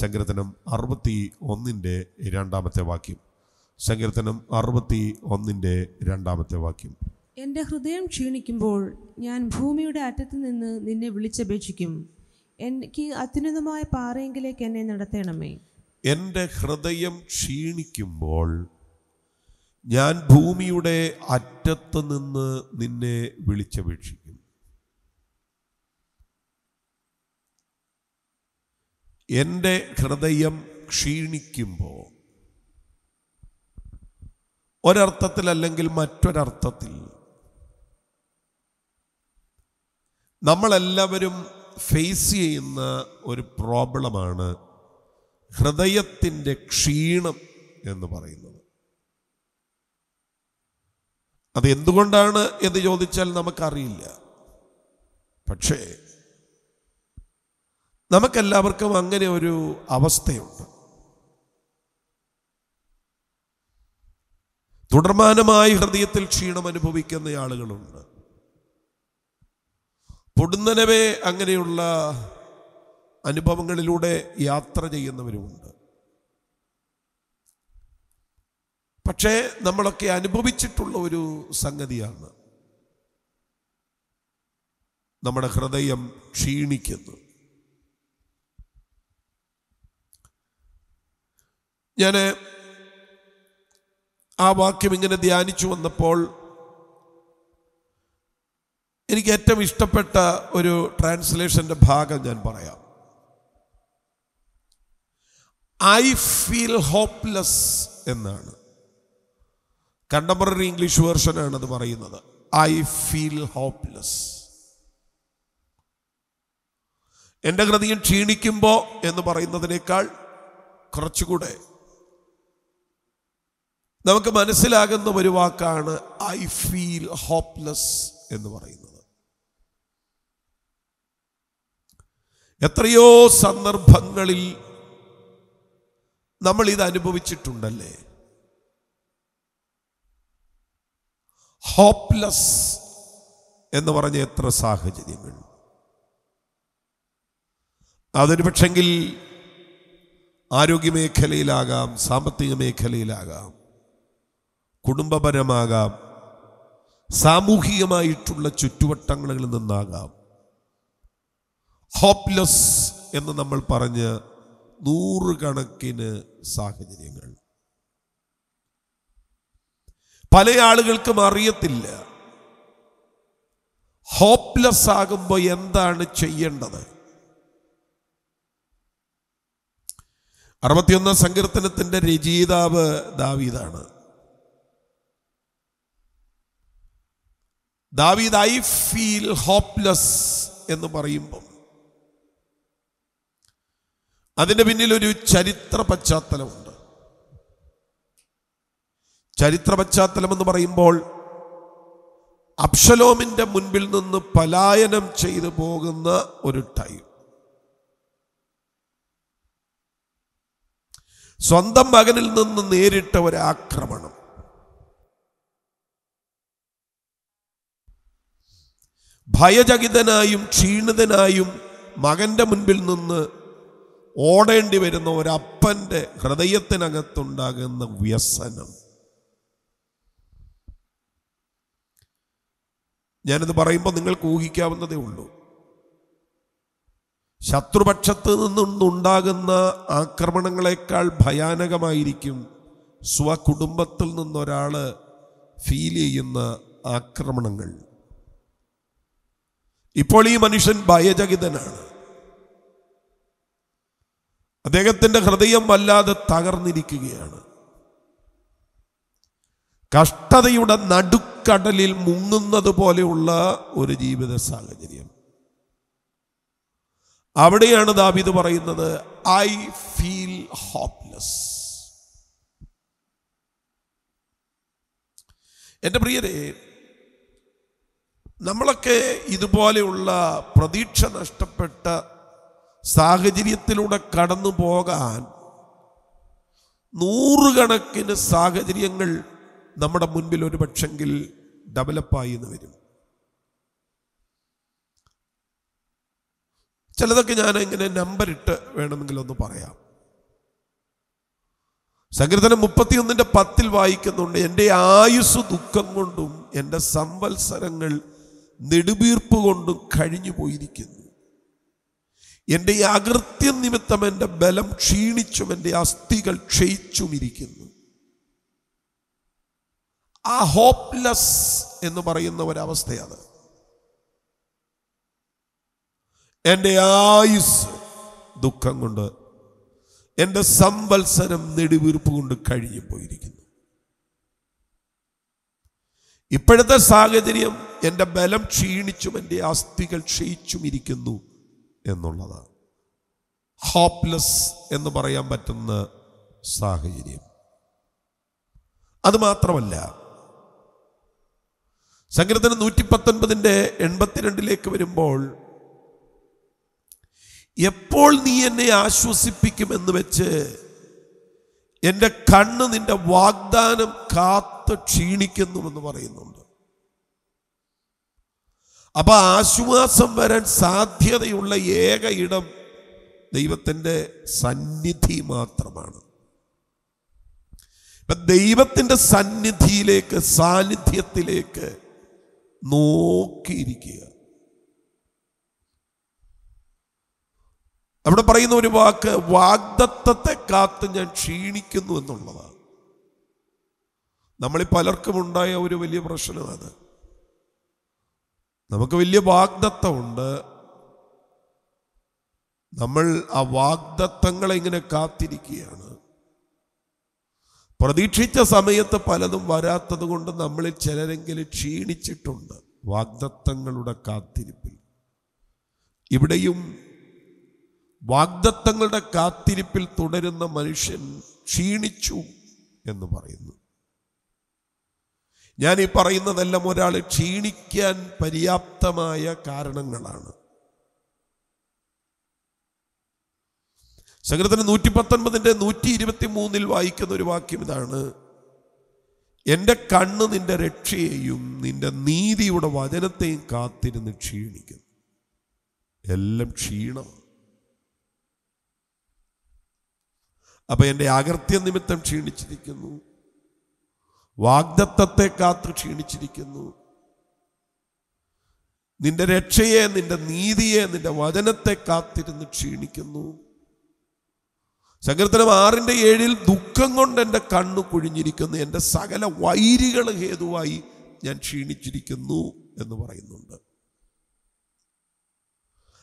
സങ്കീർത്തനം അറുപത്തി ഒന്നിൻ്റെ രണ്ടാമത്തെ വാക്യം സങ്കീർത്തനം അറുപത്തി ഒന്നിൻ്റെ രണ്ടാമത്തെ വാക്യം എൻ്റെ ഹൃദയം ക്ഷീണിക്കുമ്പോൾ ഞാൻ ഭൂമിയുടെ അറ്റത്ത് നിന്ന് നിന്നെ വിളിച്ചപേക്ഷിക്കും എനിക്ക് അത്യുന്നതമായ പാറയെങ്കിലേക്ക് എന്നെ നടത്തണമേ എൻ്റെ ഹൃദയം ക്ഷീണിക്കുമ്പോൾ ഞാൻ ഭൂമിയുടെ അറ്റത്ത് നിന്ന് നിന്നെ വിളിച്ചപേക്ഷിക്കും എൻ്റെ ഹൃദയം ക്ഷീണിക്കുമ്പോൾ അല്ലെങ്കിൽ മറ്റൊരർത്ഥത്തിൽ നമ്മളെല്ലാവരും ഫേസ് ചെയ്യുന്ന ഒരു പ്രോബ്ലമാണ് ഹൃദയത്തിൻ്റെ ക്ഷീണം എന്ന് പറയുന്നത് അത് എന്തുകൊണ്ടാണ് എന്ന് ചോദിച്ചാൽ നമുക്കറിയില്ല പക്ഷേ നമുക്കെല്ലാവർക്കും അങ്ങനെ ഒരു അവസ്ഥയുണ്ട് തുടർമാനമായി ഹൃദയത്തിൽ ക്ഷീണം അനുഭവിക്കുന്ന ആളുകളുണ്ട് പൊടുന്നനവേ അങ്ങനെയുള്ള അനുഭവങ്ങളിലൂടെ യാത്ര ചെയ്യുന്നവരുമുണ്ട് പക്ഷേ നമ്മളൊക്കെ അനുഭവിച്ചിട്ടുള്ള ഒരു സംഗതിയാണ് നമ്മുടെ ഹൃദയം ക്ഷീണിക്കുന്നു ഞാൻ ആ വാക്യം ഇങ്ങനെ ധ്യാനിച്ചു വന്നപ്പോൾ എനിക്ക് ഏറ്റവും ഇഷ്ടപ്പെട്ട ഒരു ട്രാൻസ്ലേഷൻ്റെ ഭാഗം ഞാൻ പറയാം ഐ ഫീൽ ഹോപ്പ്ലെസ് എന്നാണ് കണ്ടംപററി ഇംഗ്ലീഷ് വേർഷനാണ് അത് പറയുന്നത് ഐ ഫീൽ ഹോപ്പ്ലെസ് എൻ്റെ ഹൃദയം ക്ഷീണിക്കുമ്പോൾ എന്ന് പറയുന്നതിനേക്കാൾ കുറച്ചുകൂടെ നമുക്ക് മനസ്സിലാകുന്ന ഒരു വാക്കാണ് ഐ ഫീൽ ഹോപ്ലെസ് എന്ന് പറയുന്നത് എത്രയോ സന്ദർഭങ്ങളിൽ നമ്മൾ ഇത് അനുഭവിച്ചിട്ടുണ്ടല്ലേ ഹോപ്ലെസ് എന്ന് പറഞ്ഞ എത്ര സാഹചര്യങ്ങൾ അതൊരു പക്ഷെങ്കിൽ ആരോഗ്യമേഖലയിലാകാം സാമ്പത്തിക മേഖലയിലാകാം കുടുംബപരമാകാം സാമൂഹികമായിട്ടുള്ള ചുറ്റുവട്ടങ്ങളിൽ നിന്നാകാം ഹോപ്ലെസ് എന്ന് നമ്മൾ പറഞ്ഞ് നൂറുകണക്കിന് സാഹചര്യങ്ങൾ പല ആളുകൾക്കും അറിയത്തില്ല ഹോപ്ലെസ് ആകുമ്പോൾ എന്താണ് ചെയ്യേണ്ടത് അറുപത്തിയൊന്നാം സങ്കീർത്തനത്തിന്റെ രചയിതാവ് ദാവീദാണ് ദാവീദ് ഐ ഫീൽ ഹോപ്ലെസ് എന്ന് പറയുമ്പം അതിൻ്റെ പിന്നിൽ ഒരു ചരിത്ര പശ്ചാത്തലമുണ്ട് ചരിത്ര പശ്ചാത്തലം എന്ന് പറയുമ്പോൾ അബ്ഷലോമിൻ്റെ മുൻപിൽ നിന്ന് പലായനം ചെയ്തു പോകുന്ന ഒരു ടൈം സ്വന്തം മകനിൽ നിന്ന് നേരിട്ട ഒരു ആക്രമണം ഭയചകിതനായും ക്ഷീണിതനായും മകൻ്റെ മുൻപിൽ നിന്ന് ഓടേണ്ടി വരുന്ന ഒരപ്പൻ്റെ ഹൃദയത്തിനകത്തുണ്ടാകുന്ന വ്യസനം ഞാനിത് പറയുമ്പോൾ നിങ്ങൾക്ക് ഊഹിക്കാവുന്നതേ ഉള്ളൂ ശത്രുപക്ഷത്ത് നിന്നുണ്ടാകുന്ന ആക്രമണങ്ങളെക്കാൾ ഭയാനകമായിരിക്കും സ്വകുടുംബത്തിൽ നിന്നൊരാൾ ഫീൽ ചെയ്യുന്ന ആക്രമണങ്ങൾ ഇപ്പോൾ ഈ മനുഷ്യൻ ഭയചകിതനാണ് അദ്ദേഹത്തിൻ്റെ ഹൃദയം വല്ലാതെ തകർന്നിരിക്കുകയാണ് കഷ്ടതയുടെ നടുക്കടലിൽ മുങ്ങുന്നത് പോലെയുള്ള ഒരു ജീവിത സാഹചര്യം അവിടെയാണ് ദാബിദ് പറയുന്നത് ഐ ഫീൽ ഹോപ്ലെസ് എൻ്റെ പ്രിയരെ നമ്മളൊക്കെ ഇതുപോലെയുള്ള പ്രതീക്ഷ നഷ്ടപ്പെട്ട സാഹചര്യത്തിലൂടെ കടന്നു പോകാൻ നൂറുകണക്കിന് സാഹചര്യങ്ങൾ നമ്മുടെ മുൻപിൽ ഒരു പക്ഷെങ്കിൽ ഡെവലപ്പായി എന്ന് വരും ചിലതൊക്കെ ഞാൻ ഇങ്ങനെ നമ്പർ ഇട്ട് വേണമെങ്കിൽ ഒന്ന് പറയാം സങ്കീർത്തനം മുപ്പത്തിയൊന്നിന്റെ പത്തിൽ വായിക്കുന്നുണ്ട് എൻ്റെ ആയുസ് ദുഃഖം കൊണ്ടും എൻ്റെ സംവത്സരങ്ങൾ നെടുവീർപ്പ് കൊണ്ടും കഴിഞ്ഞു പോയിരിക്കുന്നു എൻ്റെ ഈ അകൃത്യം നിമിത്തം എൻ്റെ ബലം ക്ഷീണിച്ചും എൻ്റെ അസ്ഥികൾ ക്ഷയിച്ചും ഇരിക്കുന്നു ആ ഹോപ്ലെസ് എന്ന് പറയുന്ന ഒരവസ്ഥയാണ് എൻ്റെ ആയുസ് ദുഃഖം കൊണ്ട് എൻ്റെ സംവത്സരം നെടുവീർപ്പ് കൊണ്ട് കഴിഞ്ഞു പോയിരിക്കുന്നു ഇപ്പോഴത്തെ സാഹചര്യം എൻ്റെ ബലം ക്ഷീണിച്ചും എൻ്റെ അസ്ഥികൾ ക്ഷയിച്ചും ഇരിക്കുന്നു എന്നുള്ളത് ഹോപ്ലെസ് എന്ന് പറയാൻ പറ്റുന്ന സാഹചര്യം അതുമാത്രമല്ല സങ്കീർത്തനം നൂറ്റി പത്തൊൻപതിൻ്റെ എൺപത്തിരണ്ടിലേക്ക് വരുമ്പോൾ എപ്പോൾ നീ എന്നെ ആശ്വസിപ്പിക്കുമെന്ന് വെച്ച് എൻ്റെ കണ്ണ് നിന്റെ വാഗ്ദാനം കാത്ത് എന്ന് പറയുന്നുണ്ട് അപ്പോൾ ആശ്വാസം വരാൻ സാധ്യതയുള്ള ഏക ഇടം ദൈവത്തിൻ്റെ സന്നിധി മാത്രമാണ് ഇപ്പൊ ദൈവത്തിൻ്റെ സന്നിധിയിലേക്ക് സാന്നിധ്യത്തിലേക്ക് നോക്കിയിരിക്കുക അവിടെ പറയുന്ന ഒരു വാക്ക് വാഗ്ദത്തത്തെ കാത്ത് ഞാൻ ക്ഷീണിക്കുന്നു എന്നുള്ളതാണ് നമ്മളിൽ പലർക്കും ഉണ്ടായ ഒരു വലിയ പ്രശ്നമാണ് നമുക്ക് വലിയ വാഗ്ദത്തമുണ്ട് നമ്മൾ ആ വാഗ്ദത്തങ്ങളെ ഇങ്ങനെ കാത്തിരിക്കുകയാണ് പ്രതീക്ഷിച്ച സമയത്ത് പലതും വരാത്തത് കൊണ്ട് നമ്മളിൽ ചിലരെങ്കിലും ക്ഷീണിച്ചിട്ടുണ്ട് വാഗ്ദത്തങ്ങളുടെ കാത്തിരിപ്പിൽ ഇവിടെയും വാഗ്ദത്തങ്ങളുടെ കാത്തിരിപ്പിൽ തുടരുന്ന മനുഷ്യൻ ക്ഷീണിച്ചു എന്ന് പറയുന്നു ഞാൻ ഈ പറയുന്നതെല്ലാം ഒരാൾ ക്ഷീണിക്കാൻ പര്യാപ്തമായ കാരണങ്ങളാണ് സങ്കീർത്തനം നൂറ്റി പത്തൊൻപതിൻ്റെ നൂറ്റി ഇരുപത്തി മൂന്നിൽ വായിക്കുന്ന ഒരു വാക്യം ഇതാണ് എൻ്റെ കണ്ണ് നിന്റെ രക്ഷയെയും നിന്റെ നീതിയുടെ വചനത്തെയും കാത്തിരുന്ന് ക്ഷീണിക്കുന്നു എല്ലാം ക്ഷീണം അപ്പം എൻ്റെ അകർത്യ നിമിത്തം ക്ഷീണിച്ചിരിക്കുന്നു വാഗ്ദത്തത്തെ കാത്തു ക്ഷീണിച്ചിരിക്കുന്നു നിന്റെ രക്ഷയെ നിന്റെ നീതിയെ നിന്റെ വചനത്തെ കാത്തിരുന്ന് ക്ഷീണിക്കുന്നു സങ്കീർത്തനം ആറിന്റെ ഏഴിൽ ദുഃഖം കൊണ്ട് എൻ്റെ കണ്ണു കുഴിഞ്ഞിരിക്കുന്നു എൻ്റെ സകല വൈരികൾ ഹേതുവായി ഞാൻ ക്ഷീണിച്ചിരിക്കുന്നു എന്ന് പറയുന്നുണ്ട്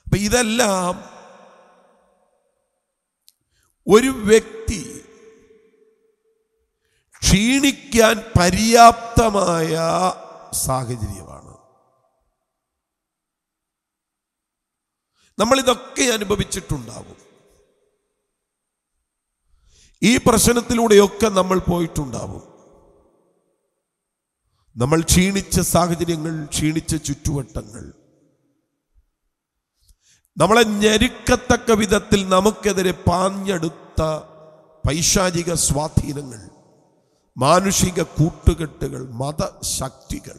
അപ്പൊ ഇതെല്ലാം ഒരു വ്യക്തി ക്ഷീണിക്കാൻ പര്യാപ്തമായ സാഹചര്യമാണ് നമ്മളിതൊക്കെ അനുഭവിച്ചിട്ടുണ്ടാവും ഈ പ്രശ്നത്തിലൂടെയൊക്കെ നമ്മൾ പോയിട്ടുണ്ടാവും നമ്മൾ ക്ഷീണിച്ച സാഹചര്യങ്ങൾ ക്ഷീണിച്ച ചുറ്റുവട്ടങ്ങൾ നമ്മളെ ഞെരുക്കത്തക്ക വിധത്തിൽ നമുക്കെതിരെ പാഞ്ഞെടുത്ത പൈശാചിക സ്വാധീനങ്ങൾ മാനുഷിക കൂട്ടുകെട്ടുകൾ മതശക്തികൾ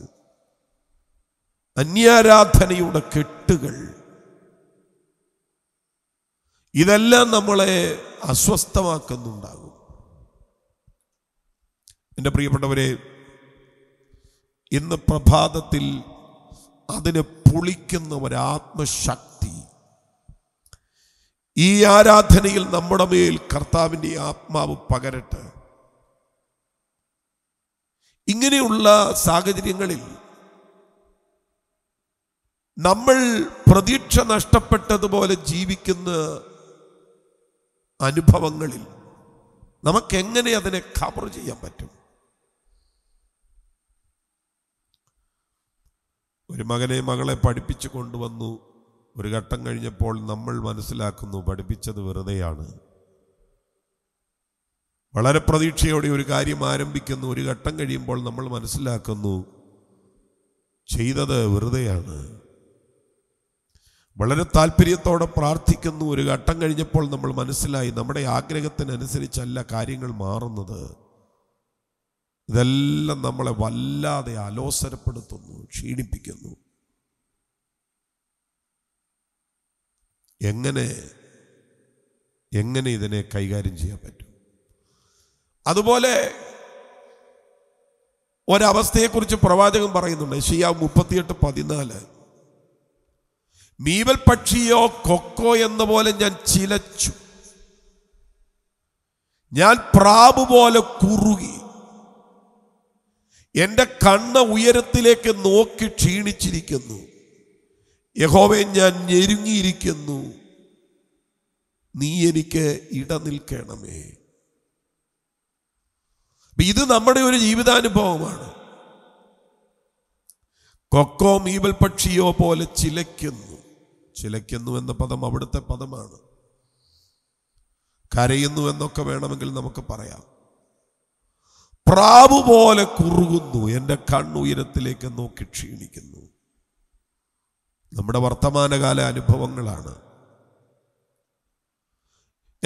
അന്യാരാധനയുടെ കെട്ടുകൾ ഇതെല്ലാം നമ്മളെ അസ്വസ്ഥമാക്കുന്നുണ്ടാകും എൻ്റെ പ്രിയപ്പെട്ടവരെ ഇന്ന് പ്രഭാതത്തിൽ അതിനെ പൊളിക്കുന്ന ഒരാത്മശക്തി ഈ ആരാധനയിൽ നമ്മുടെ മേൽ കർത്താവിൻ്റെ ആത്മാവ് പകരട്ടെ ഇങ്ങനെയുള്ള സാഹചര്യങ്ങളിൽ നമ്മൾ പ്രതീക്ഷ നഷ്ടപ്പെട്ടതുപോലെ ജീവിക്കുന്ന അനുഭവങ്ങളിൽ നമുക്കെങ്ങനെ അതിനെ കവർ ചെയ്യാൻ പറ്റും ഒരു മകനെ മകളെ പഠിപ്പിച്ചു കൊണ്ടുവന്നു ഒരു ഘട്ടം കഴിഞ്ഞപ്പോൾ നമ്മൾ മനസ്സിലാക്കുന്നു പഠിപ്പിച്ചത് വെറുതെയാണ് വളരെ പ്രതീക്ഷയോടെ ഒരു കാര്യം ആരംഭിക്കുന്നു ഒരു ഘട്ടം കഴിയുമ്പോൾ നമ്മൾ മനസ്സിലാക്കുന്നു ചെയ്തത് വെറുതെയാണ് വളരെ താല്പര്യത്തോടെ പ്രാർത്ഥിക്കുന്നു ഒരു ഘട്ടം കഴിഞ്ഞപ്പോൾ നമ്മൾ മനസ്സിലായി നമ്മുടെ ആഗ്രഹത്തിനനുസരിച്ചല്ല കാര്യങ്ങൾ മാറുന്നത് ഇതെല്ലാം നമ്മളെ വല്ലാതെ അലോസരപ്പെടുത്തുന്നു ക്ഷീണിപ്പിക്കുന്നു എങ്ങനെ എങ്ങനെ ഇതിനെ കൈകാര്യം ചെയ്യാൻ പറ്റും അതുപോലെ ഒരവസ്ഥയെക്കുറിച്ച് പ്രവാചകൻ പറയുന്നുണ്ട് ഷിയ മുപ്പത്തിയെട്ട് പതിനാല് മീവൽ പക്ഷിയോ കൊക്കോ എന്ന പോലെ ഞാൻ ചിലച്ചു ഞാൻ പ്രാവ് പോലെ കുറുകി എൻ്റെ കണ്ണ് ഉയരത്തിലേക്ക് നോക്കി ക്ഷീണിച്ചിരിക്കുന്നു യഹോവെ ഞാൻ ഞെരുങ്ങിയിരിക്കുന്നു നീ എനിക്ക് ഇടനിൽക്കണമേ നിൽക്കണമേ ഇത് നമ്മുടെ ഒരു ജീവിതാനുഭവമാണ് കൊക്കോ മീവൽ പക്ഷിയോ പോലെ ചിലയ്ക്കുന്നു ചിലയ്ക്കുന്നു എന്ന പദം അവിടുത്തെ പദമാണ് കരയുന്നു എന്നൊക്കെ വേണമെങ്കിൽ നമുക്ക് പറയാം പ്രാവ് പോലെ കുറുകുന്നു എൻ്റെ കണ്ണുയരത്തിലേക്ക് നോക്കി ക്ഷീണിക്കുന്നു നമ്മുടെ വർത്തമാനകാല അനുഭവങ്ങളാണ്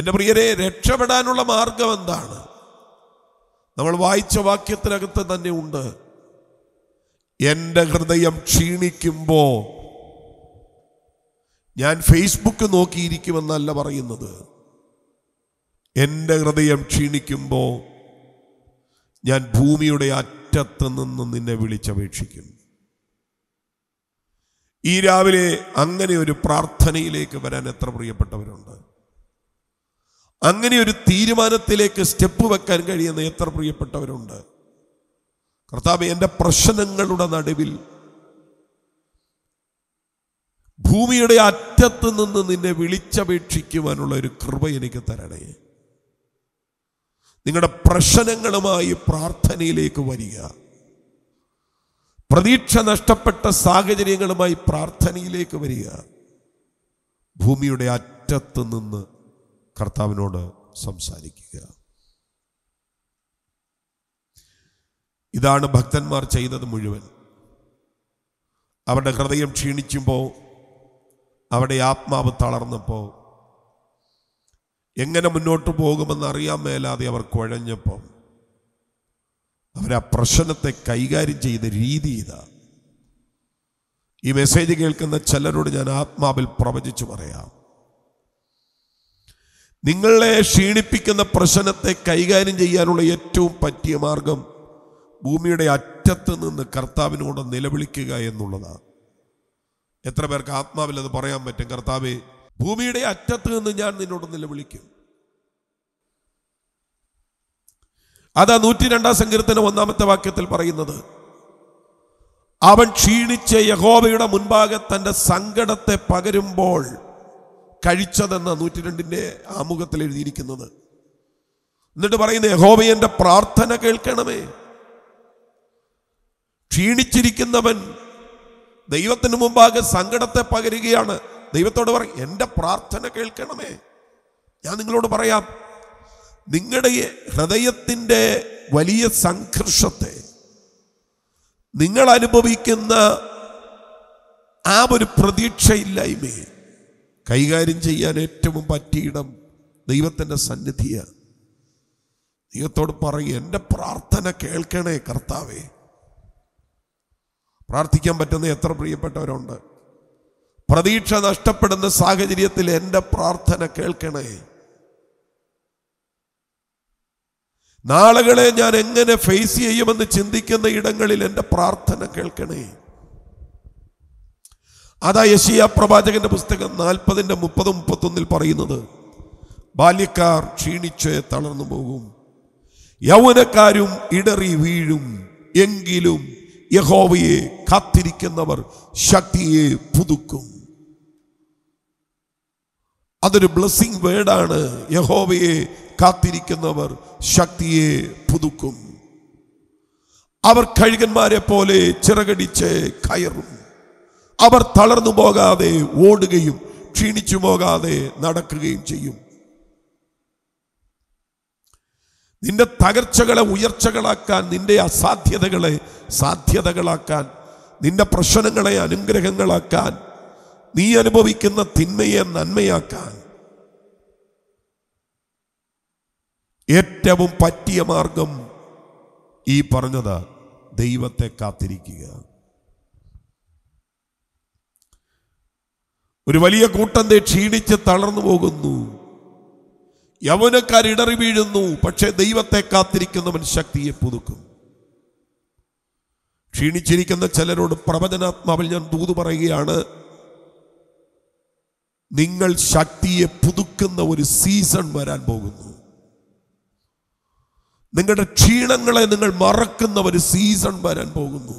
എൻ്റെ പ്രിയരെ രക്ഷപ്പെടാനുള്ള മാർഗം എന്താണ് നമ്മൾ വായിച്ച വാക്യത്തിനകത്ത് തന്നെ ഉണ്ട് എൻ്റെ ഹൃദയം ക്ഷീണിക്കുമ്പോൾ ഞാൻ ഫേസ്ബുക്ക് നോക്കിയിരിക്കുമെന്നല്ല പറയുന്നത് എൻ്റെ ഹൃദയം ക്ഷീണിക്കുമ്പോൾ ഞാൻ ഭൂമിയുടെ അറ്റത്ത് നിന്ന് നിന്നെ വിളിച്ചപേക്ഷിക്കും ഈ രാവിലെ അങ്ങനെ ഒരു പ്രാർത്ഥനയിലേക്ക് വരാൻ എത്ര പ്രിയപ്പെട്ടവരുണ്ട് അങ്ങനെ ഒരു തീരുമാനത്തിലേക്ക് സ്റ്റെപ്പ് വെക്കാൻ കഴിയുന്ന എത്ര പ്രിയപ്പെട്ടവരുണ്ട് കർത്താവ് എൻ്റെ പ്രശ്നങ്ങളുടെ നടുവിൽ ഭൂമിയുടെ അറ്റത്ത് നിന്ന് നിന്നെ വിളിച്ചപേക്ഷിക്കുവാനുള്ള ഒരു കൃപ എനിക്ക് തരണേ നിങ്ങളുടെ പ്രശ്നങ്ങളുമായി പ്രാർത്ഥനയിലേക്ക് വരിക പ്രതീക്ഷ നഷ്ടപ്പെട്ട സാഹചര്യങ്ങളുമായി പ്രാർത്ഥനയിലേക്ക് വരിക ഭൂമിയുടെ അറ്റത്ത് നിന്ന് കർത്താവിനോട് സംസാരിക്കുക ഇതാണ് ഭക്തന്മാർ ചെയ്തത് മുഴുവൻ അവരുടെ ഹൃദയം ക്ഷീണിക്കുമ്പോൾ അവരുടെ ആത്മാവ് തളർന്നപ്പോൾ എങ്ങനെ മുന്നോട്ട് പോകുമെന്ന് അറിയാൻ മേലാതെ അവർ കുഴഞ്ഞപ്പോൾ ആ പ്രശ്നത്തെ കൈകാര്യം ചെയ്ത രീതി ഇതാ ഈ മെസ്സേജ് കേൾക്കുന്ന ചിലരോട് ഞാൻ ആത്മാവിൽ പ്രവചിച്ചു പറയാം നിങ്ങളെ ക്ഷീണിപ്പിക്കുന്ന പ്രശ്നത്തെ കൈകാര്യം ചെയ്യാനുള്ള ഏറ്റവും പറ്റിയ മാർഗം ഭൂമിയുടെ അറ്റത്ത് നിന്ന് കർത്താവിനോട് നിലവിളിക്കുക എന്നുള്ളതാണ് എത്ര പേർക്ക് ആത്മാവിൽ അത് പറയാൻ പറ്റും കർത്താവേ ഭൂമിയുടെ അറ്റത്ത് നിന്ന് ഞാൻ നിന്നോട് നിലവിളിക്കും അതാ നൂറ്റി രണ്ടാം സങ്കീർത്തന ഒന്നാമത്തെ വാക്യത്തിൽ പറയുന്നത് അവൻ ക്ഷീണിച്ച യഹോബയുടെ മുൻപാകെ തന്റെ സങ്കടത്തെ പകരുമ്പോൾ കഴിച്ചതെന്ന നൂറ്റി രണ്ടിൻ്റെ ആമുഖത്തിൽ എഴുതിയിരിക്കുന്നത് എന്നിട്ട് പറയുന്ന യഹോബ എൻ്റെ പ്രാർത്ഥന കേൾക്കണമേ ക്ഷീണിച്ചിരിക്കുന്നവൻ ദൈവത്തിന് മുമ്പാകെ സങ്കടത്തെ പകരുകയാണ് ദൈവത്തോട് പറയും എൻ്റെ പ്രാർത്ഥന കേൾക്കണമേ ഞാൻ നിങ്ങളോട് പറയാം നിങ്ങളുടെ ഹൃദയത്തിൻ്റെ വലിയ സംഘർഷത്തെ നിങ്ങൾ അനുഭവിക്കുന്ന ആ ഒരു പ്രതീക്ഷയില്ലായ്മയെ കൈകാര്യം ചെയ്യാൻ ഏറ്റവും പറ്റിയിടം ദൈവത്തിൻ്റെ സന്നിധിയാണ് ദൈവത്തോട് പറയും എൻ്റെ പ്രാർത്ഥന കേൾക്കണേ കർത്താവേ പ്രാർത്ഥിക്കാൻ പറ്റുന്ന എത്ര പ്രിയപ്പെട്ടവരുണ്ട് പ്രതീക്ഷ നഷ്ടപ്പെടുന്ന സാഹചര്യത്തിൽ എൻ്റെ പ്രാർത്ഥന കേൾക്കണേ നാളുകളെ ഞാൻ എങ്ങനെ ഫേസ് ചെയ്യുമെന്ന് ചിന്തിക്കുന്ന ഇടങ്ങളിൽ എൻ്റെ പ്രാർത്ഥന കേൾക്കണേ അതാ യശിയ പ്രവാചകന്റെ പുസ്തകം നാൽപ്പതിൻ്റെ മുപ്പതും മുപ്പത്തൊന്നിൽ പറയുന്നത് ബാല്യക്കാർ ക്ഷീണിച്ച് തളർന്നു പോകും യൗവനക്കാരും ഇടറി വീഴും എങ്കിലും യഹോവയെ കാത്തിരിക്കുന്നവർ ശക്തിയെ പുതുക്കും അതൊരു ബ്ലസ്സിംഗ് വേർഡാണ് യഹോവയെ കാത്തിരിക്കുന്നവർ ശക്തിയെ പുതുക്കും അവർ കഴുകന്മാരെ പോലെ ചിറകടിച്ച് കയറും അവർ തളർന്നു പോകാതെ ഓടുകയും ക്ഷീണിച്ചു പോകാതെ നടക്കുകയും ചെയ്യും നിന്റെ തകർച്ചകളെ ഉയർച്ചകളാക്കാൻ നിന്റെ അസാധ്യതകളെ സാധ്യതകളാക്കാൻ നിന്റെ പ്രശ്നങ്ങളെ അനുഗ്രഹങ്ങളാക്കാൻ നീ അനുഭവിക്കുന്ന തിന്മയെ നന്മയാക്കാൻ ഏറ്റവും പറ്റിയ മാർഗം ഈ പറഞ്ഞത് ദൈവത്തെ കാത്തിരിക്കുക ഒരു വലിയ കൂട്ടം ദേ ക്ഷീണിച്ച് തളർന്നു പോകുന്നു യൗവനക്കാർ ഇടറി വീഴുന്നു പക്ഷേ ദൈവത്തെ കാത്തിരിക്കുന്നവൻ ശക്തിയെ പുതുക്കും ക്ഷീണിച്ചിരിക്കുന്ന ചിലരോട് പ്രവചനാത്മാവിൽ ഞാൻ തൂതു പറയുകയാണ് നിങ്ങൾ ശക്തിയെ പുതുക്കുന്ന ഒരു സീസൺ വരാൻ പോകുന്നു നിങ്ങളുടെ ക്ഷീണങ്ങളെ നിങ്ങൾ മറക്കുന്ന ഒരു സീസൺ വരാൻ പോകുന്നു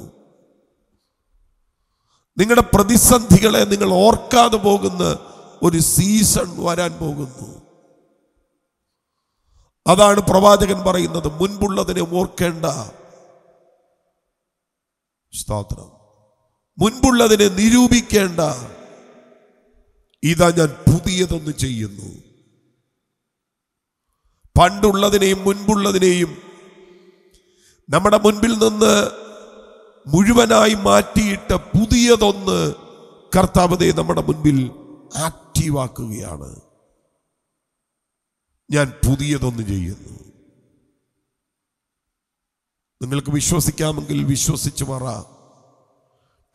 നിങ്ങളുടെ പ്രതിസന്ധികളെ നിങ്ങൾ ഓർക്കാതെ പോകുന്ന ഒരു സീസൺ വരാൻ പോകുന്നു അതാണ് പ്രവാചകൻ പറയുന്നത് മുൻപുള്ളതിനെ ഓർക്കേണ്ട സ്ത്രോത്രം മുൻപുള്ളതിനെ നിരൂപിക്കേണ്ട ഇതാ ഞാൻ പുതിയതൊന്ന് ചെയ്യുന്നു പണ്ടുള്ളതിനെയും മുൻപുള്ളതിനെയും നമ്മുടെ മുൻപിൽ നിന്ന് മുഴുവനായി മാറ്റിയിട്ട പുതിയതൊന്ന് കർത്താവതെ നമ്മുടെ മുൻപിൽ ആക്റ്റീവാക്കുകയാണ് ഞാൻ പുതിയതൊന്ന് ചെയ്യുന്നു നിങ്ങൾക്ക് വിശ്വസിക്കാമെങ്കിൽ വിശ്വസിച്ചു മാറ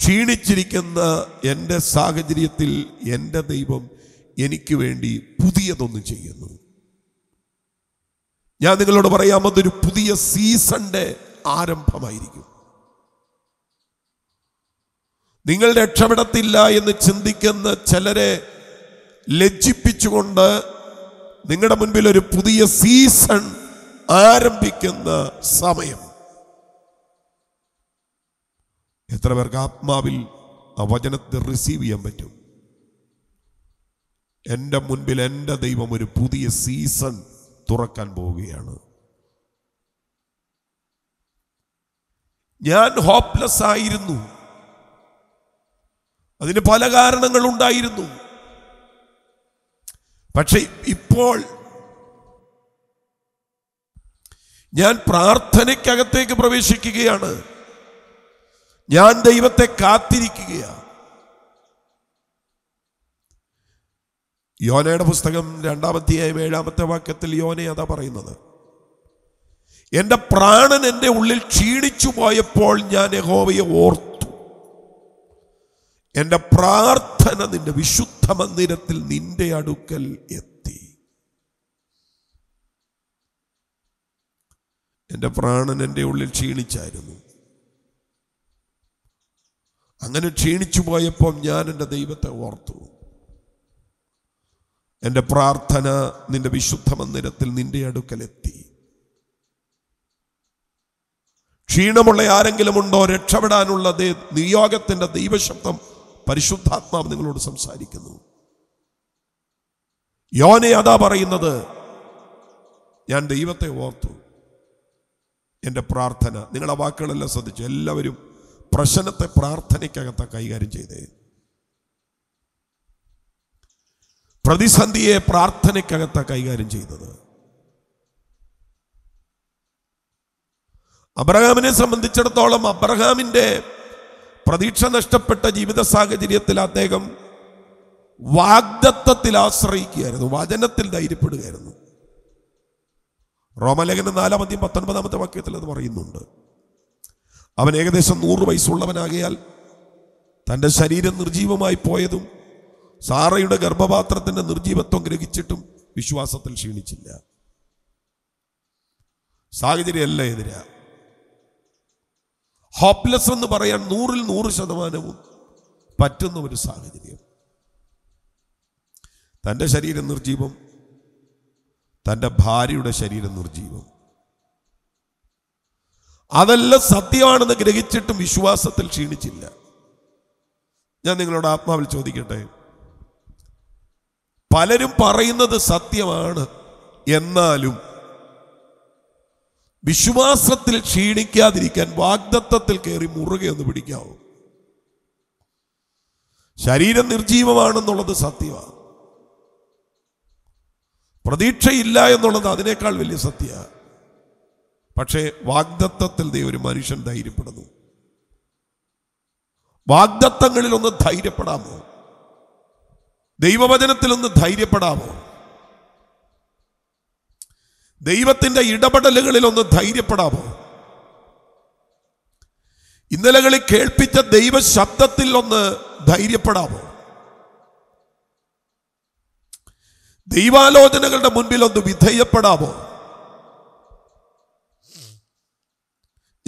ക്ഷീണിച്ചിരിക്കുന്ന എൻ്റെ സാഹചര്യത്തിൽ എൻ്റെ ദൈവം എനിക്ക് വേണ്ടി പുതിയതൊന്ന് ചെയ്യുന്നു ഞാൻ നിങ്ങളോട് പറയാം അതൊരു പുതിയ സീസണിൻ്റെ ആരംഭമായിരിക്കും നിങ്ങൾ രക്ഷപ്പെടത്തില്ല എന്ന് ചിന്തിക്കുന്ന ചിലരെ ലജ്ജിപ്പിച്ചുകൊണ്ട് നിങ്ങളുടെ മുൻപിൽ ഒരു പുതിയ സീസൺ ആരംഭിക്കുന്ന സമയം എത്ര പേർക്ക് ആത്മാവിൽ ആ വചനത്തെ റിസീവ് ചെയ്യാൻ പറ്റും എൻ്റെ മുൻപിൽ എൻ്റെ ദൈവം ഒരു പുതിയ സീസൺ തുറക്കാൻ പോവുകയാണ് ഞാൻ ഹോപ്ലെസ് ആയിരുന്നു അതിന് പല കാരണങ്ങളുണ്ടായിരുന്നു പക്ഷെ ഇപ്പോൾ ഞാൻ പ്രാർത്ഥനയ്ക്കകത്തേക്ക് പ്രവേശിക്കുകയാണ് ഞാൻ ദൈവത്തെ കാത്തിരിക്കുകയാണ് യോനയുടെ പുസ്തകം രണ്ടാമത്തെയായ ഏഴാമത്തെ വാക്യത്തിൽ യോനെ അതാ പറയുന്നത് എൻ്റെ പ്രാണൻ എൻ്റെ ഉള്ളിൽ ക്ഷീണിച്ചു പോയപ്പോൾ ഞാൻ യഹോവയെ ഓർത്തു എൻ്റെ പ്രാർത്ഥന നിന്റെ വിശുദ്ധ മന്ദിരത്തിൽ നിന്റെ അടുക്കൽ എത്തി എൻ്റെ പ്രാണൻ എൻ്റെ ഉള്ളിൽ ക്ഷീണിച്ചായിരുന്നു അങ്ങനെ ക്ഷീണിച്ചു പോയപ്പോൾ ഞാൻ എൻ്റെ ദൈവത്തെ ഓർത്തു എൻ്റെ പ്രാർത്ഥന നിന്റെ വിശുദ്ധ മന്ദിരത്തിൽ നിന്റെ അടുക്കൽ എത്തി ക്ഷീണമുള്ള ആരെങ്കിലും ഉണ്ടോ രക്ഷപ്പെടാനുള്ള നിയോഗത്തിൻ്റെ ദൈവശബ്ദം പരിശുദ്ധാത്മാവ് നിങ്ങളോട് സംസാരിക്കുന്നു യോനെ അതാ പറയുന്നത് ഞാൻ ദൈവത്തെ ഓർത്തു എൻ്റെ പ്രാർത്ഥന നിങ്ങളുടെ വാക്കുകളെല്ലാം ശ്രദ്ധിച്ചു എല്ലാവരും പ്രശ്നത്തെ പ്രാർത്ഥനയ്ക്കകത്ത കൈകാര്യം ചെയ്തേ പ്രതിസന്ധിയെ പ്രാർത്ഥനയ്ക്കകത്ത കൈകാര്യം ചെയ്തത് അബ്രഹാമിനെ സംബന്ധിച്ചിടത്തോളം അബ്രഹാമിൻ്റെ പ്രതീക്ഷ നഷ്ടപ്പെട്ട ജീവിത സാഹചര്യത്തിൽ അദ്ദേഹം വാഗ്ദത്തത്തിൽ ആശ്രയിക്കുകയായിരുന്നു വചനത്തിൽ ധൈര്യപ്പെടുകയായിരുന്നു റോമലേഖനം നാലാം അധ്യം പത്തൊൻപതാമത്തെ വാക്യത്തിൽ അത് പറയുന്നുണ്ട് അവൻ ഏകദേശം നൂറ് വയസ്സുള്ളവനാകയാൽ തൻ്റെ ശരീരം നിർജീവമായി പോയതും സാറയുടെ ഗർഭപാത്രത്തിൻ്റെ നിർജീവത്വം ഗ്രഹിച്ചിട്ടും വിശ്വാസത്തിൽ ക്ഷീണിച്ചില്ല സാഹചര്യമല്ല എതിരാ ഹോപ്പ്ലെസ് എന്ന് പറയാൻ നൂറിൽ നൂറ് ശതമാനവും പറ്റുന്ന ഒരു സാഹചര്യം തൻ്റെ ശരീരം നിർജീവം തൻ്റെ ഭാര്യയുടെ ശരീരം നിർജീവം അതെല്ലാം സത്യമാണെന്ന് ഗ്രഹിച്ചിട്ടും വിശ്വാസത്തിൽ ക്ഷീണിച്ചില്ല ഞാൻ നിങ്ങളോട് ആത്മാവിൽ ചോദിക്കട്ടെ പലരും പറയുന്നത് സത്യമാണ് എന്നാലും വിശ്വാസത്തിൽ ക്ഷീണിക്കാതിരിക്കാൻ വാഗ്ദത്തത്തിൽ കയറി മുറുകെ ഒന്ന് പിടിക്കാവൂ ശരീരം നിർജീവമാണെന്നുള്ളത് സത്യമാണ് പ്രതീക്ഷയില്ല എന്നുള്ളത് അതിനേക്കാൾ വലിയ സത്യമാണ് പക്ഷേ വാഗ്ദത്തത്തിൽ ദൈവം ഒരു മനുഷ്യൻ ധൈര്യപ്പെടുന്നു വാഗ്ദത്തങ്ങളിലൊന്ന് ധൈര്യപ്പെടാമോ ദൈവവചനത്തിലൊന്ന് ധൈര്യപ്പെടാമോ ദൈവത്തിൻ്റെ ഇടപെടലുകളിൽ ഒന്ന് ധൈര്യപ്പെടാമോ ഇന്നലകളിൽ കേൾപ്പിച്ച ദൈവ ശബ്ദത്തിൽ ഒന്ന് ധൈര്യപ്പെടാമോ ദൈവാലോചനകളുടെ മുൻപിൽ ഒന്ന് വിധേയപ്പെടാമോ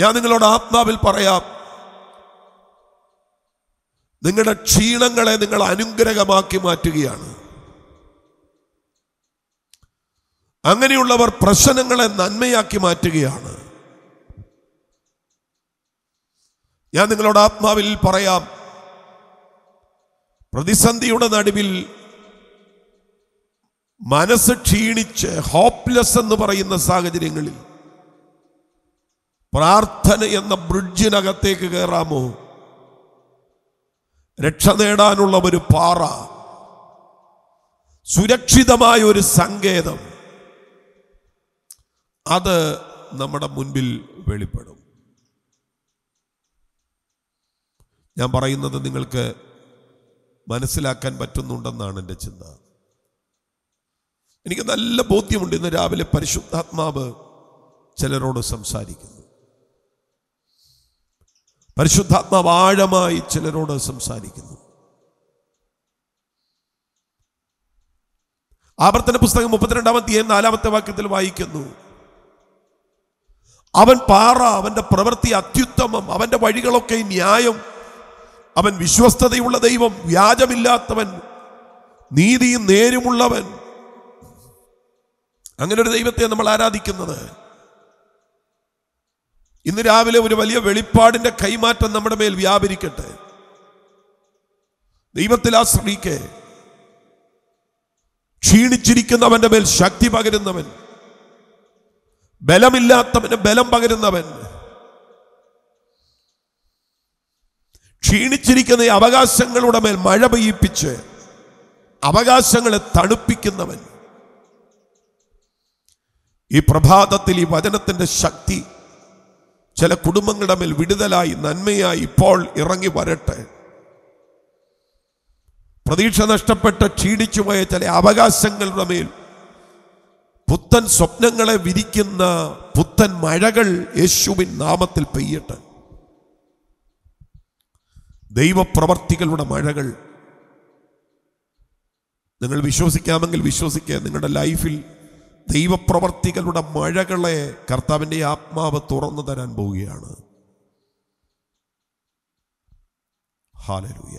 ഞാൻ നിങ്ങളോട് ആത്മാവിൽ പറയാം നിങ്ങളുടെ ക്ഷീണങ്ങളെ നിങ്ങൾ അനുഗ്രഹമാക്കി മാറ്റുകയാണ് അങ്ങനെയുള്ളവർ പ്രശ്നങ്ങളെ നന്മയാക്കി മാറ്റുകയാണ് ഞാൻ നിങ്ങളോട് ആത്മാവിൽ പറയാം പ്രതിസന്ധിയുടെ നടുവിൽ മനസ്സ് ക്ഷീണിച്ച് ഹോപ്ലെസ് എന്ന് പറയുന്ന സാഹചര്യങ്ങളിൽ പ്രാർത്ഥന എന്ന ബ്രിഡ്ജിനകത്തേക്ക് കയറാമോ രക്ഷ നേടാനുള്ള ഒരു പാറ സുരക്ഷിതമായ ഒരു സങ്കേതം അത് നമ്മുടെ മുൻപിൽ വെളിപ്പെടും ഞാൻ പറയുന്നത് നിങ്ങൾക്ക് മനസ്സിലാക്കാൻ പറ്റുന്നുണ്ടെന്നാണ് എൻ്റെ ചിന്ത എനിക്ക് നല്ല ബോധ്യമുണ്ട് ഇന്ന് രാവിലെ പരിശുദ്ധാത്മാവ് ചിലരോട് സംസാരിക്കുന്നു പരിശുദ്ധാത്മാവ് ആഴമായി ചിലരോട് സംസാരിക്കുന്നു ആവർത്തന പുസ്തകം മുപ്പത്തിരണ്ടാമത്തെ നാലാമത്തെ വാക്യത്തിൽ വായിക്കുന്നു അവൻ പാറ അവൻ്റെ പ്രവൃത്തി അത്യുത്തമം അവൻ്റെ വഴികളൊക്കെ ന്യായം അവൻ വിശ്വസ്തതയുള്ള ദൈവം വ്യാജമില്ലാത്തവൻ നീതിയും നേരുമുള്ളവൻ അങ്ങനെ ഒരു ദൈവത്തെ നമ്മൾ ആരാധിക്കുന്നത് ഇന്ന് രാവിലെ ഒരു വലിയ വെളിപ്പാടിന്റെ കൈമാറ്റം നമ്മുടെ മേൽ വ്യാപരിക്കട്ടെ ദൈവത്തിൽ ആശ്രയിക്കേ ക്ഷീണിച്ചിരിക്കുന്നവന്റെ മേൽ ശക്തി പകരുന്നവൻ ബലമില്ലാത്തവന് ബലം പകരുന്നവൻ ക്ഷീണിച്ചിരിക്കുന്ന ഈ അവകാശങ്ങളുടെ മേൽ മഴ പെയ്യിപ്പിച്ച് അവകാശങ്ങളെ തണുപ്പിക്കുന്നവൻ ഈ പ്രഭാതത്തിൽ ഈ വചനത്തിൻ്റെ ശക്തി ചില കുടുംബങ്ങളുടെ മേൽ വിടുതലായി നന്മയായി ഇപ്പോൾ ഇറങ്ങി വരട്ടെ പ്രതീക്ഷ നഷ്ടപ്പെട്ട ക്ഷീണിച്ചുപോയ ചില അവകാശങ്ങളുടെ മേൽ പുത്തൻ സ്വപ്നങ്ങളെ വിരിക്കുന്ന പുത്തൻ മഴകൾ യേശുവിൻ നാമത്തിൽ പെയ്യട്ടെ ദൈവപ്രവർത്തികളുടെ മഴകൾ നിങ്ങൾ വിശ്വസിക്കാമെങ്കിൽ വിശ്വസിക്കുക നിങ്ങളുടെ ലൈഫിൽ ദൈവപ്രവർത്തികളുടെ മഴകളെ കർത്താവിൻ്റെ ആത്മാവ് തുറന്നു തരാൻ പോവുകയാണ് ഹാലരൂയ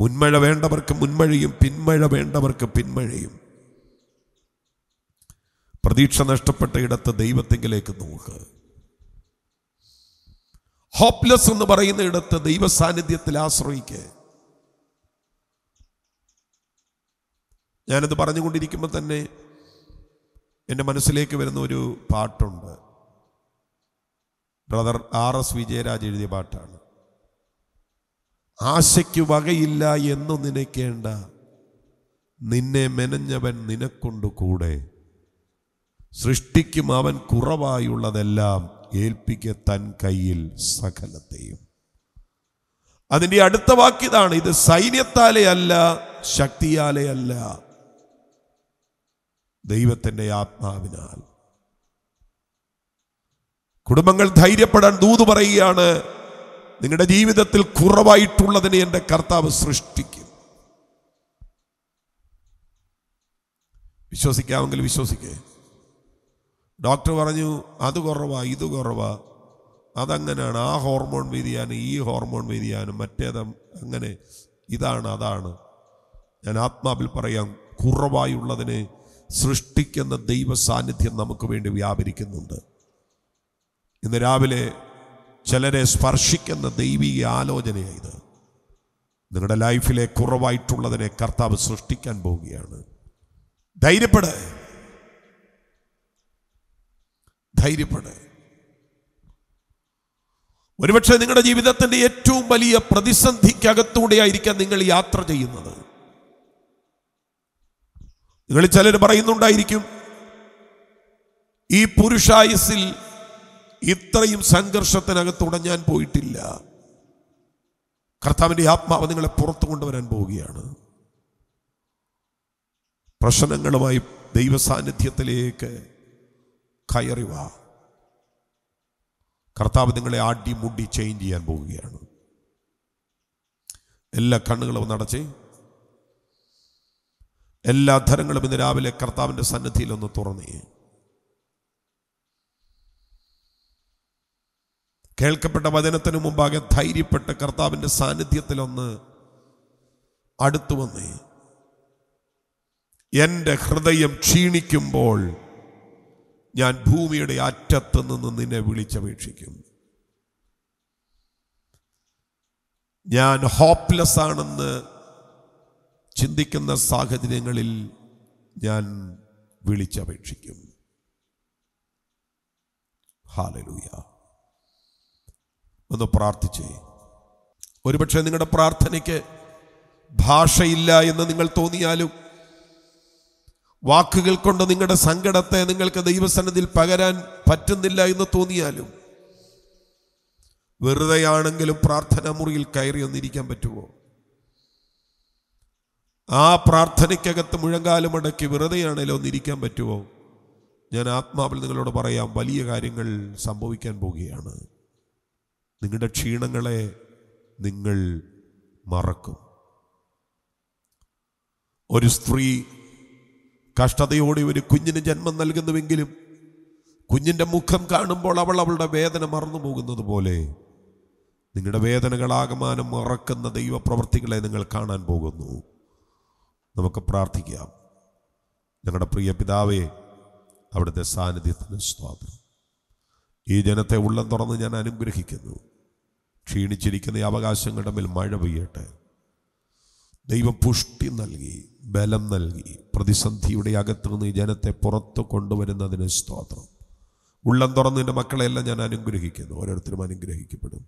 മുൻമഴ വേണ്ടവർക്ക് മുൻമഴയും പിന്മഴ വേണ്ടവർക്ക് പിന്മഴയും പ്രതീക്ഷ നഷ്ടപ്പെട്ട ഇടത്ത് ദൈവത്തെങ്കിലേക്ക് നോക്ക് ഹോപ്ലെസ് എന്ന് പറയുന്ന ഇടത്ത് ദൈവ സാന്നിധ്യത്തിൽ ആശ്രയിക്കുക ഞാനത് പറഞ്ഞുകൊണ്ടിരിക്കുമ്പോൾ തന്നെ എൻ്റെ മനസ്സിലേക്ക് വരുന്ന ഒരു പാട്ടുണ്ട് ബ്രദർ ആർ എസ് വിജയരാജ് എഴുതിയ പാട്ടാണ് ആശയ്ക്ക് വകയില്ല എന്നു നനയ്ക്കേണ്ട നിന്നെ മെനഞ്ഞവൻ നിനക്കൊണ്ടു കൂടെ സൃഷ്ടിക്കും അവൻ കുറവായുള്ളതെല്ലാം ഏൽപ്പിക്ക തൻ കയ്യിൽ സകലത്തെയും അതിൻ്റെ അടുത്ത വാക്യതാണ് ഇത് സൈന്യത്താലേ അല്ല ശക്തിയാലേ അല്ല ദൈവത്തിൻ്റെ ആത്മാവിനാൽ കുടുംബങ്ങൾ ധൈര്യപ്പെടാൻ ദൂത് പറയുകയാണ് നിങ്ങളുടെ ജീവിതത്തിൽ കുറവായിട്ടുള്ളതിനെ എൻ്റെ കർത്താവ് സൃഷ്ടിക്കും വിശ്വസിക്കാമെങ്കിൽ വിശ്വസിക്കേ ഡോക്ടർ പറഞ്ഞു അത് കുറവാ ഇത് കുറവാ അതങ്ങനെയാണ് ആ ഹോർമോൺ വ്യതിയാനം ഈ ഹോർമോൺ വ്യതിയാനം മറ്റേതം അങ്ങനെ ഇതാണ് അതാണ് ഞാൻ ആത്മാവിൽ പറയാം കുറവായുള്ളതിനെ സൃഷ്ടിക്കുന്ന ദൈവ സാന്നിധ്യം നമുക്ക് വേണ്ടി വ്യാപരിക്കുന്നുണ്ട് ഇന്ന് രാവിലെ ചിലരെ സ്പർശിക്കുന്ന ദൈവിക ഇത് നിങ്ങളുടെ ലൈഫിലെ കുറവായിട്ടുള്ളതിനെ കർത്താവ് സൃഷ്ടിക്കാൻ പോവുകയാണ് ധൈര്യപ്പെടേ ധൈര്യപ്പെട് ഒരുപക്ഷെ നിങ്ങളുടെ ജീവിതത്തിൻ്റെ ഏറ്റവും വലിയ ആയിരിക്കാം നിങ്ങൾ യാത്ര ചെയ്യുന്നത് നിങ്ങൾ ചിലർ പറയുന്നുണ്ടായിരിക്കും ഈ പുരുഷായുസിൽ ഇത്രയും സംഘർഷത്തിനകത്തൂടെ ഞാൻ പോയിട്ടില്ല കർത്താവിൻ്റെ ആത്മാവ് നിങ്ങളെ പുറത്തു കൊണ്ടുവരാൻ പോവുകയാണ് പ്രശ്നങ്ങളുമായി ദൈവസാന്നിധ്യത്തിലേക്ക് കയറി വാ കർത്താവ് നിങ്ങളെ ആടി മുടി ചേഞ്ച് ചെയ്യാൻ പോവുകയാണ് എല്ലാ കണ്ണുകളും ഒന്ന് അടച്ച് എല്ലാ ധനങ്ങളും ഇന്ന് രാവിലെ കർത്താവിൻ്റെ സന്നദ്ധിയിൽ ഒന്ന് തുറന്നേ കേൾക്കപ്പെട്ട വചനത്തിന് മുമ്പാകെ ധൈര്യപ്പെട്ട് കർത്താവിൻ്റെ സാന്നിധ്യത്തിലൊന്ന് അടുത്തു വന്നേ എൻ്റെ ഹൃദയം ക്ഷീണിക്കുമ്പോൾ ഞാൻ ഭൂമിയുടെ അറ്റത്ത് നിന്ന് നിന്നെ വിളിച്ചപേക്ഷിക്കും ഞാൻ ഹോപ്പ്ലെസ് ആണെന്ന് ചിന്തിക്കുന്ന സാഹചര്യങ്ങളിൽ ഞാൻ വിളിച്ചപേക്ഷിക്കും ഹാലലൂയ ഒന്ന് പ്രാർത്ഥിച്ചേ ഒരുപക്ഷെ നിങ്ങളുടെ പ്രാർത്ഥനയ്ക്ക് ഭാഷയില്ല എന്ന് നിങ്ങൾ തോന്നിയാലും വാക്കുകൾ കൊണ്ട് നിങ്ങളുടെ സങ്കടത്തെ നിങ്ങൾക്ക് ദൈവസന്നതിൽ പകരാൻ പറ്റുന്നില്ല എന്ന് തോന്നിയാലും വെറുതെയാണെങ്കിലും പ്രാർത്ഥനാ മുറിയിൽ കയറി ഒന്നിരിക്കാൻ പറ്റുമോ ആ പ്രാർത്ഥനയ്ക്കകത്ത് മുഴങ്കാലം അടക്കി വെറുതെയാണേലോ ഒന്നിരിക്കാൻ പറ്റുമോ ഞാൻ ആത്മാവിൽ നിങ്ങളോട് പറയാം വലിയ കാര്യങ്ങൾ സംഭവിക്കാൻ പോവുകയാണ് നിങ്ങളുടെ ക്ഷീണങ്ങളെ നിങ്ങൾ മറക്കും ഒരു സ്ത്രീ കഷ്ടതയോടെ ഒരു കുഞ്ഞിന് ജന്മം നൽകുന്നുവെങ്കിലും കുഞ്ഞിൻ്റെ മുഖം കാണുമ്പോൾ അവൾ അവളുടെ വേദന മറന്നു പോകുന്നത് പോലെ നിങ്ങളുടെ വേദനകളാകമാനം മറക്കുന്ന ദൈവപ്രവർത്തികളെ നിങ്ങൾ കാണാൻ പോകുന്നു നമുക്ക് പ്രാർത്ഥിക്കാം ഞങ്ങളുടെ പ്രിയ പിതാവേ അവിടുത്തെ സാന്നിധ്യത്തിന് സ്വാതന്ത്ര്യം ഈ ജനത്തെ ഉള്ളം തുറന്ന് ഞാൻ അനുഗ്രഹിക്കുന്നു ക്ഷീണിച്ചിരിക്കുന്ന ഈ അവകാശങ്ങളുടെ മേൽ മഴ പെയ്യട്ടെ ദൈവം പുഷ്ടി നൽകി ബലം നൽകി പ്രതിസന്ധിയുടെ അകത്തു നിന്ന് ജനത്തെ പുറത്തു കൊണ്ടുവരുന്നതിന് സ്തോത്രം ഉള്ളം തുറന്ന് എൻ്റെ മക്കളെയെല്ലാം ഞാൻ അനുഗ്രഹിക്കുന്നു ഓരോരുത്തരും അനുഗ്രഹിക്കപ്പെടും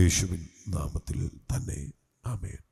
യേശുവിൻ നാമത്തിൽ തന്നെ ആമേൻ